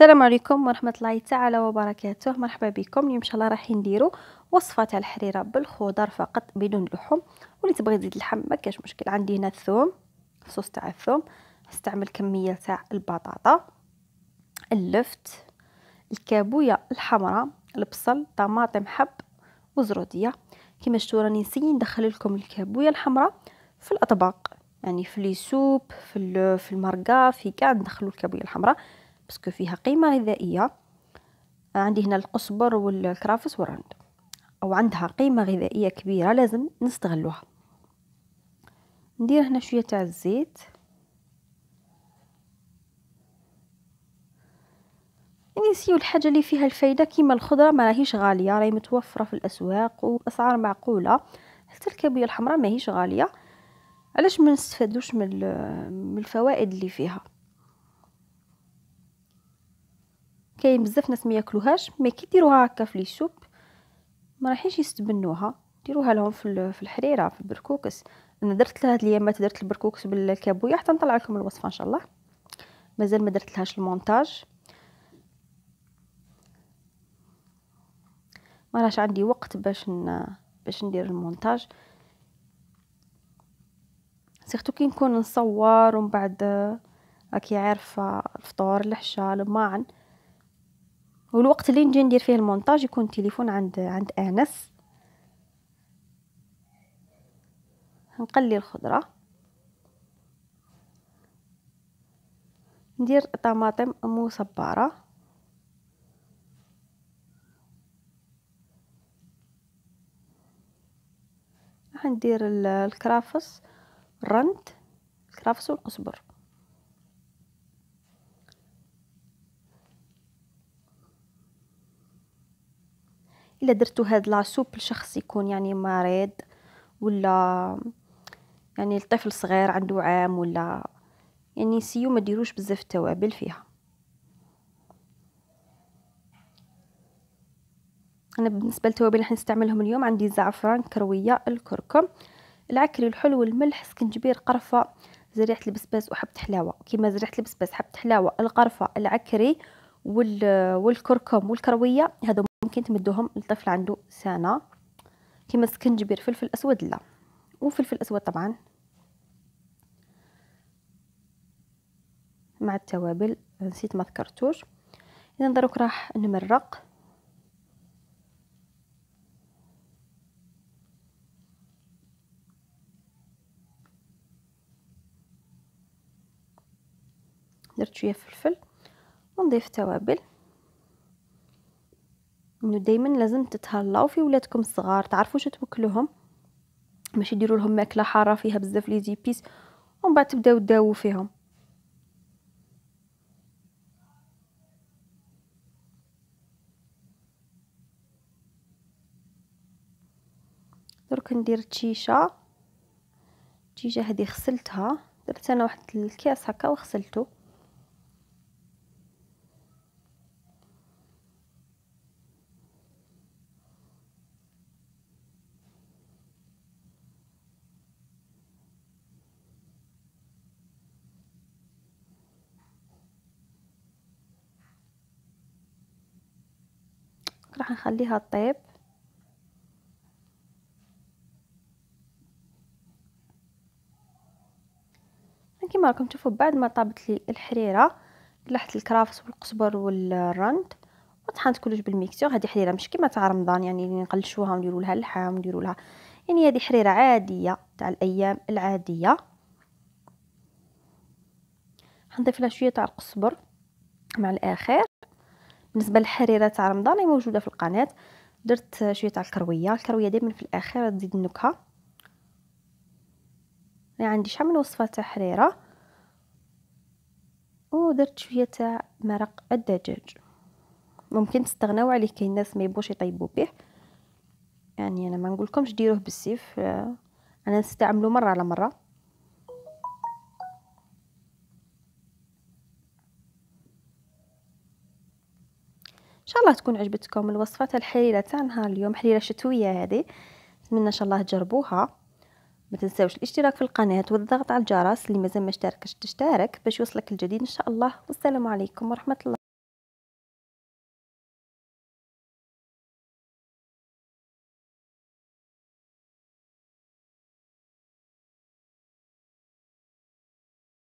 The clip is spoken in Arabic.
السلام عليكم ورحمه الله تعالى وبركاته مرحبا بكم اليوم ان شاء الله راح نديرو وصفه تاع الحريره بالخضر فقط بدون لحم واللي تبغي تزيد اللحم ما كاش مشكل عندي هنا الثوم صوص تاع الثوم نستعمل كميه تاع البطاطا اللفت الكابويا الحمراء البصل طماطم حب وزروديه كما شفتوا راني نسيي ندخل لكم الكابويا الحمراء في الاطباق يعني في لي سوب في في المرقه في كاع ندخلوا الكابويا الحمراء باسكو فيها قيمه غذائيه آه، عندي هنا القصبر والكرافس والرند او عندها قيمه غذائيه كبيره لازم نستغلوها ندير هنا شويه تاع الزيت نسيو يعني الحاجه اللي فيها الفايده كيما الخضره ما راهيش غاليه راهي متوفره في الاسواق واسعار معقوله حتى الكابويه الحمراء ماهيش غاليه علاش ما نستفادوش من الفوائد اللي فيها كاين بزاف ناس ما ياكلوهاش مي كي ديروها هكا في لي سوب ما راحيش يستبنوها ديروها لهم في في الحريره في البركوكس انا درت لها هاد الايامات درت البركوكس بالكابويا حتى نطلع لكم الوصفه ان شاء الله مازال ما درت لهاش المونتاج ما راش عندي وقت باش ن... باش ندير المونتاج سيرتو كي نكون نصور ومن بعد راكي عارفه الفطور العشاء الماعن والوقت اللي نجي ندير فيه المونتاج يكون التليفون عند عند انس نقلي الخضره ندير طماطم مصبره راح ندير الكرافس الرند الكرافس والقزبر الا درتو هاد لاسوب لشخص يكون يعني مريض ولا يعني الطفل صغير عنده عام ولا يعني سيو ما ديروش بزاف التوابل فيها انا بالنسبه للتوابل اللي حنستعملهم اليوم عندي الزعفران كرويه الكركم العكري الحلو الملح سكنجبير قرفه زريعه البسباس وحبه حلاوه كيما زريعه البسباس حبه حلاوه القرفه العكري والكركم والكرويه هذا ممكن تمدوهم لطفل عنده سنة كيما سكنجبير فلفل أسود لا وفلفل أسود طبعا مع التوابل نسيت ما ذكرتوش إذا دروك راح نمرق درت شويه فلفل ونضيف توابل انه دايما لازم تتهلاو في ولادكم الصغار تعرفوا شنو توكلوهم ماشي ديروا لهم ماكله حاره فيها بزاف لي زيبيس ومن بعد تبداو تداووا فيهم درك ندير تشيشه تشيشه هذه غسلتها درت انا واحد الكاس هكا وغسلته هنخليها تطيب كما راكم تشوفوا بعد ما طابت لي الحريره لحت الكرافس والقزبر والرند وطحنت كلش بالميكسور هذه حريره مش كيما تاع رمضان يعني اللي نقلشوها ونديروا لها اللحم ونديروا لها يعني هذه حريره عاديه تاع الايام العاديه حنضيف لها شويه تاع القزبر مع الاخر بالنسبه للحريره تاع رمضان هي موجوده في القناه درت شويه تاع الكرويه الكرويه دائما في الاخير تزيد النكهه انا عندي شحال من وصفه تاع حريره ودرت شويه تاع مرق الدجاج ممكن تستغناو عليه كاين ناس ما يبغوش يطيبوا به يعني انا ما نقولكمش ديروه بالسيف انا نستعمله مره على مره شاء الله تكون عجبتكم الوصفة الحليلة تاع نهار اليوم حليلة شتوية هذه نتمنى ان شاء الله تجربوها ما تنساوش الاشتراك في القناة والضغط على الجرس اللي مازال ما اشتركش تشترك باش يوصلك الجديد ان شاء الله والسلام عليكم ورحمة الله